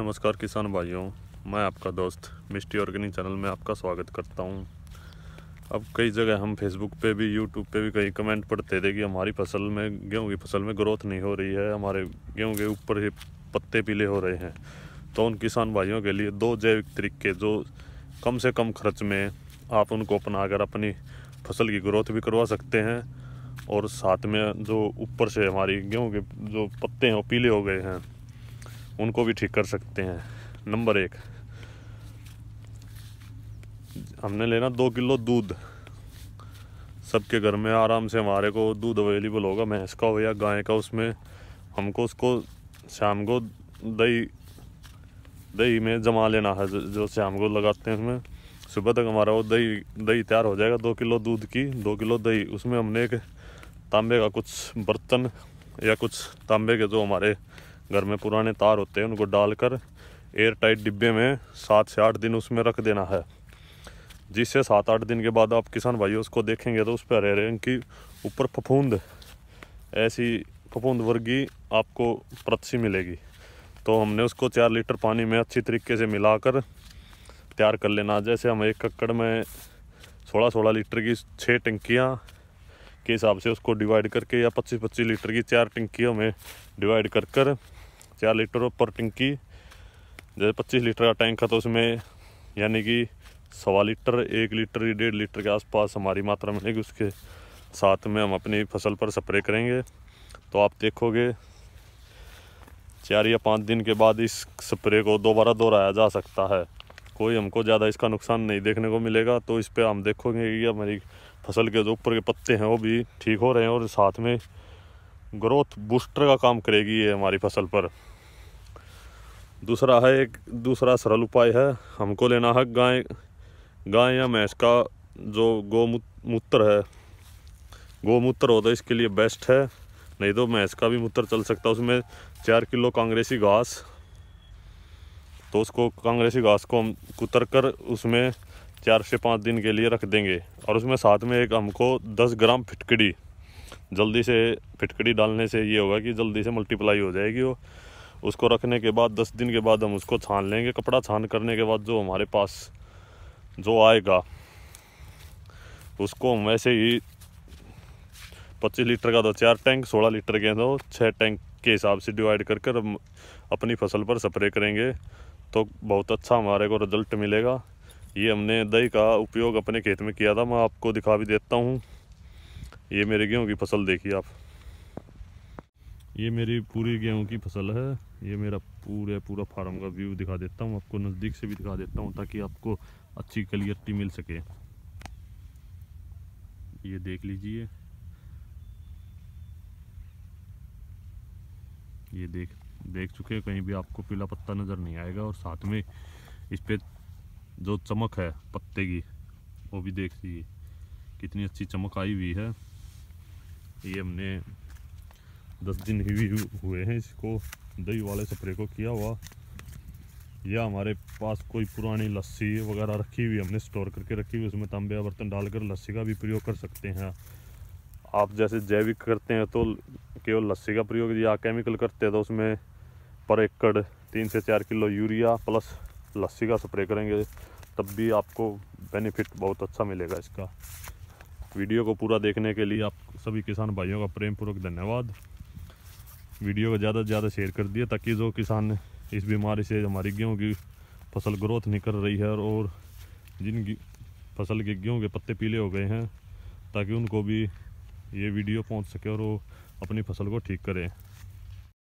नमस्कार किसान भाइयों मैं आपका दोस्त मिस्टी ऑर्गेनिक चैनल में आपका स्वागत करता हूं। अब कई जगह हम फेसबुक पे भी यूट्यूब पे भी कई कमेंट पढ़ते थे कि हमारी फसल में गेहूं की फसल में ग्रोथ नहीं हो रही है हमारे गेहूं के ऊपर ही पत्ते पीले हो रहे हैं तो उन किसान भाइयों के लिए दो जैविक तरीके जो कम से कम खर्च में आप उनको अपना कर अपनी फसल की ग्रोथ भी करवा सकते हैं और साथ में जो ऊपर से हमारी गेहूँ के जो पत्ते हैं वो पीले हो गए हैं उनको भी ठीक कर सकते हैं नंबर एक हमने लेना दो किलो दूध सबके घर में आराम से हमारे को दूध अवेलेबल होगा भैंस का हो या गाय का उसमें हमको उसको शाम को दही दही में जमा लेना है जो शाम को लगाते हैं उसमें सुबह तक हमारा वो दही दही तैयार हो जाएगा दो किलो दूध की दो किलो दही उसमें हमने एक तांबे का कुछ बर्तन या कुछ तांबे के जो हमारे घर में पुराने तार होते हैं उनको डालकर एयर टाइट डिब्बे में सात से आठ दिन उसमें रख देना है जिससे सात आठ दिन के बाद आप किसान भाई उसको देखेंगे तो उस पर हरे रंग की ऊपर फफूंद ऐसी फफूंद वर्गी आपको प्रतसी मिलेगी तो हमने उसको चार लीटर पानी में अच्छी तरीके से मिलाकर तैयार कर लेना जैसे हम एक कक्कड़ में सोलह सोलह लीटर की छः टंकियाँ के हिसाब से उसको डिवाइड करके या पच्चीस पच्चीस लीटर की चार टंकियों में डिवाइड कर कर चार लीटर पर टंकी जैसे पच्चीस लीटर का टैंक है तो उसमें यानी कि सवा लीटर एक लीटर या डेढ़ लीटर के आसपास हमारी मात्रा मिलेगी उसके साथ में हम अपनी फसल पर स्प्रे करेंगे तो आप देखोगे चार या पाँच दिन के बाद इस स्प्रे को दोबारा दोहराया जा सकता है कोई हमको ज़्यादा इसका नुकसान नहीं देखने को मिलेगा तो इस पर हम देखोगे कि हमारी फसल के जो ऊपर के पत्ते हैं वो भी ठीक हो रहे हैं और साथ में ग्रोथ बूस्टर का काम करेगी ये हमारी फसल पर दूसरा है एक दूसरा सरल उपाय है हमको लेना है गाय गाय या मैंस का जो गौमूत्र है गौमूत्र होता है इसके लिए बेस्ट है नहीं तो मैंस का भी मूत्र चल सकता है उसमें चार किलो कांग्रेसी घास तो उसको कांग्रेसी घास को हम कुतर कर उसमें चार से पाँच दिन के लिए रख देंगे और उसमें साथ में एक हमको दस ग्राम फिटकड़ी जल्दी से फिटकड़ी डालने से ये होगा कि जल्दी से मल्टीप्लाई हो जाएगी वो उसको रखने के बाद दस दिन के बाद हम उसको छान लेंगे कपड़ा छान करने के बाद जो हमारे पास जो आएगा उसको हम वैसे ही पच्चीस लीटर का दो तो चार टैंक सोलह लीटर के दो तो छः टैंक के हिसाब से डिवाइड कर कर हम अपनी फसल पर स्प्रे करेंगे तो बहुत अच्छा हमारे को रिजल्ट मिलेगा ये हमने दही का उपयोग अपने खेत में किया था मैं आपको दिखा भी देता हूँ ये मेरे गेहूँ की फसल देखिए आप ये मेरी पूरी गेहूं की फसल है ये मेरा पूरे पूरा फार्म का व्यू दिखा देता हूँ आपको नज़दीक से भी दिखा देता हूँ ताकि आपको अच्छी क्लियरिटी मिल सके ये देख लीजिए ये देख देख चुके हैं कहीं भी आपको पीला पत्ता नज़र नहीं आएगा और साथ में इस पर जो चमक है पत्ते की वो भी देख लीजिए कितनी अच्छी चमक आई हुई है ये हमने दस दिन ही हुए हैं इसको दही वाले स्प्रे को किया हुआ या हमारे पास कोई पुरानी लस्सी वगैरह रखी हुई हमने स्टोर करके रखी हुई उसमें तांबे या बर्तन डालकर लस्सी का भी प्रयोग कर सकते हैं आप जैसे जैविक करते हैं तो केवल लस्सी का प्रयोग या केमिकल करते हैं तो उसमें पर एकड़ तीन से चार किलो यूरिया प्लस लस्सी का स्प्रे करेंगे तब भी आपको बेनिफिट बहुत अच्छा मिलेगा इसका वीडियो को पूरा देखने के लिए आप सभी किसान भाइयों का प्रेमपूर्वक धन्यवाद वीडियो को ज़्यादा से ज़्यादा शेयर कर दिया ताकि जो किसान इस बीमारी से हमारी गेहूँ की फसल ग्रोथ नहीं कर रही है और जिन फसल के गेहूँ के पत्ते पीले हो गए हैं ताकि उनको भी ये वीडियो पहुंच सके और वो अपनी फसल को ठीक करें